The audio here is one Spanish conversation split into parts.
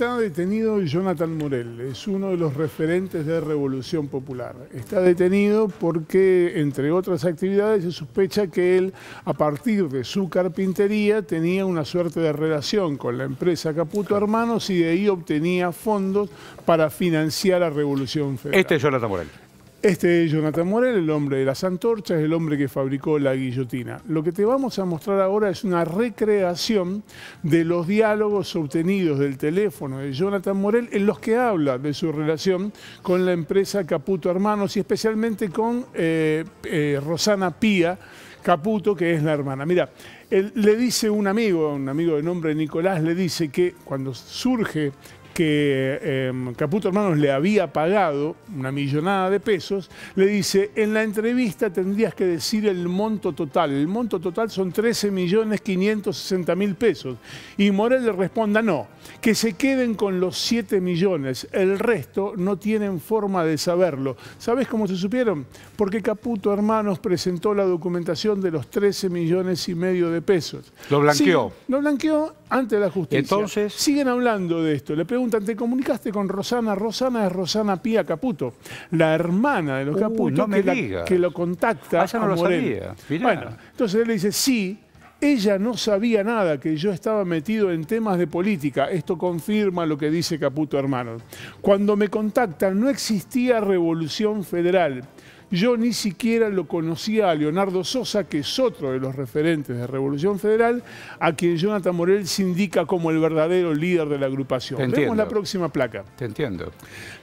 Está detenido Jonathan Morel, es uno de los referentes de Revolución Popular. Está detenido porque, entre otras actividades, se sospecha que él, a partir de su carpintería, tenía una suerte de relación con la empresa Caputo Hermanos y de ahí obtenía fondos para financiar la Revolución Federal. Este es Jonathan Morel. Este es Jonathan Morel, el hombre de las antorchas, el hombre que fabricó la guillotina. Lo que te vamos a mostrar ahora es una recreación de los diálogos obtenidos del teléfono de Jonathan Morel en los que habla de su relación con la empresa Caputo Hermanos y especialmente con eh, eh, Rosana Pía Caputo, que es la hermana. Mira, le dice un amigo, un amigo de nombre Nicolás, le dice que cuando surge que Caputo em, Hermanos le había pagado una millonada de pesos, le dice, en la entrevista tendrías que decir el monto total. El monto total son 13 millones 560 mil pesos. Y Morel le responda, no, que se queden con los 7 millones. El resto no tienen forma de saberlo. ¿Sabes cómo se supieron? Porque Caputo Hermanos presentó la documentación de los 13 millones y medio de pesos. Lo blanqueó. lo blanqueó ante la justicia. Entonces. Siguen hablando de esto. Le preguntan, ¿te comunicaste con Rosana? Rosana es Rosana Pía Caputo, la hermana de los Caputos, Caputo, que, que, lo contacta. Ah, no Bueno, entonces él le dice, sí, ella no sabía nada, que yo estaba metido en temas de política. Esto confirma lo que dice Caputo hermano. Cuando me contactan no existía revolución federal. Yo ni siquiera lo conocía a Leonardo Sosa, que es otro de los referentes de Revolución Federal, a quien Jonathan Morel se indica como el verdadero líder de la agrupación. Te la próxima placa. Te entiendo.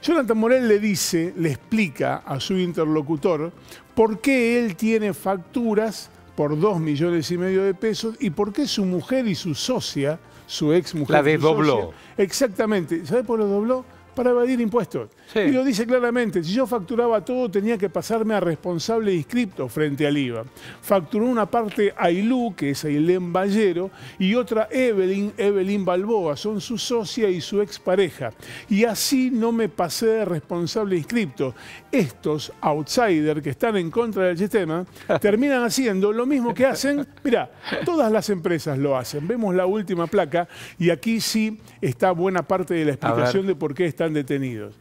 Jonathan Morel le dice, le explica a su interlocutor por qué él tiene facturas por dos millones y medio de pesos y por qué su mujer y su socia, su ex mujer. La desdobló. exactamente. ¿Sabe por qué lo dobló? para evadir impuestos. Y lo dice claramente, si yo facturaba todo tenía que pasarme a responsable inscripto frente al IVA. Facturó una parte a Ilú, que es Ailén Ballero, y otra Evelyn, Evelyn Balboa, son su socia y su expareja. Y así no me pasé de responsable inscripto. Estos outsiders que están en contra del sistema terminan haciendo lo mismo que hacen, mira, todas las empresas lo hacen. Vemos la última placa y aquí sí está buena parte de la explicación de por qué está detenidos.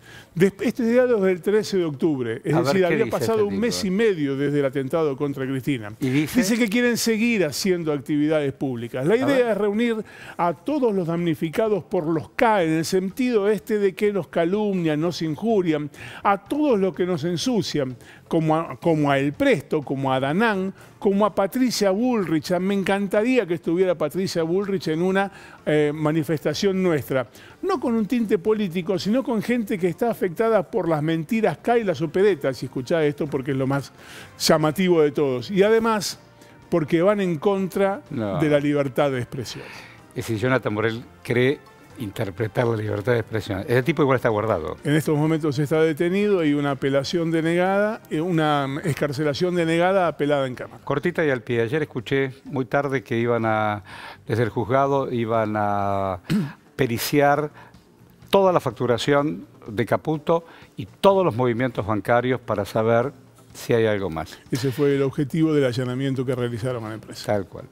Este día es del 13 de octubre, es decir, había pasado este un mes eh. y medio desde el atentado contra Cristina. dice? que quieren seguir haciendo actividades públicas. La idea es reunir a todos los damnificados por los K, en el sentido este de que nos calumnian, nos injurian, a todos los que nos ensucian, como a, como a El Presto, como a Danán, como a Patricia Bullrich. Ah, me encantaría que estuviera Patricia Bullrich en una eh, manifestación nuestra. No con un tinte político, sino con gente que está afectada por las mentiras cae o las si escuchá esto porque es lo más llamativo de todos. Y además, porque van en contra de la libertad de expresión. Es decir, Jonathan Morel cree interpretar la libertad de expresión. Ese tipo igual está guardado. En estos momentos está detenido, y una apelación denegada, eh, una escarcelación denegada apelada en cámara. Cortita y al pie. Ayer escuché muy tarde que iban a, desde el juzgado, iban a periciar toda la facturación de Caputo y todos los movimientos bancarios para saber si hay algo más. Ese fue el objetivo del allanamiento que realizaron a la empresa. Tal cual.